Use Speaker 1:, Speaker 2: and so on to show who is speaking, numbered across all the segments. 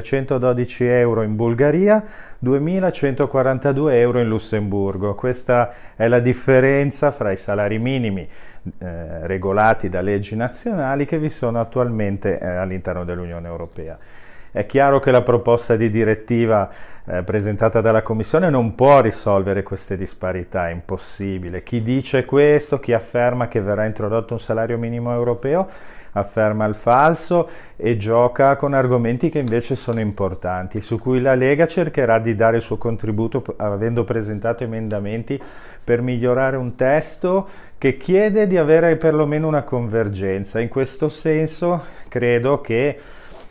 Speaker 1: 312 euro in Bulgaria, 2142 euro in Lussemburgo. Questa è la differenza fra i salari minimi eh, regolati da leggi nazionali che vi sono attualmente eh, all'interno dell'Unione Europea. È chiaro che la proposta di direttiva eh, presentata dalla Commissione non può risolvere queste disparità, è impossibile. Chi dice questo, chi afferma che verrà introdotto un salario minimo europeo, afferma il falso e gioca con argomenti che invece sono importanti, su cui la Lega cercherà di dare il suo contributo avendo presentato emendamenti per migliorare un testo che chiede di avere perlomeno una convergenza. In questo senso credo che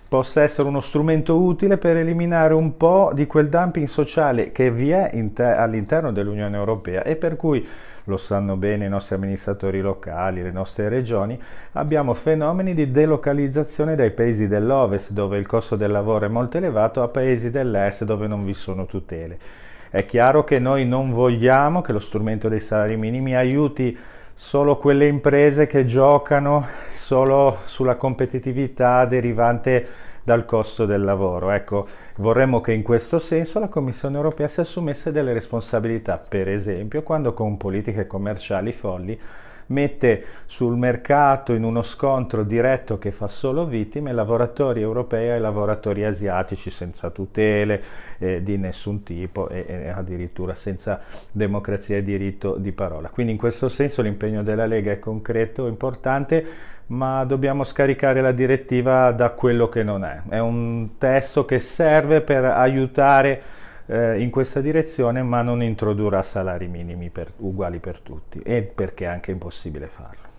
Speaker 1: possa essere uno strumento utile per eliminare un po' di quel dumping sociale che vi è all'interno dell'Unione Europea e per cui lo sanno bene i nostri amministratori locali, le nostre regioni, abbiamo fenomeni di delocalizzazione dai paesi dell'ovest dove il costo del lavoro è molto elevato a paesi dell'est dove non vi sono tutele. È chiaro che noi non vogliamo che lo strumento dei salari minimi aiuti solo quelle imprese che giocano solo sulla competitività derivante dal costo del lavoro. Ecco, vorremmo che in questo senso la Commissione europea si assumesse delle responsabilità, per esempio quando con politiche commerciali folli mette sul mercato in uno scontro diretto che fa solo vittime lavoratori europei e lavoratori asiatici senza tutele eh, di nessun tipo e, e, addirittura senza democrazia e diritto di parola. Quindi in questo senso l'impegno della Lega è concreto, e importante ma dobbiamo scaricare la direttiva da quello che non è. È un testo che serve per aiutare eh, in questa direzione, ma non introdurrà salari minimi per, uguali per tutti, e perché è anche impossibile farlo.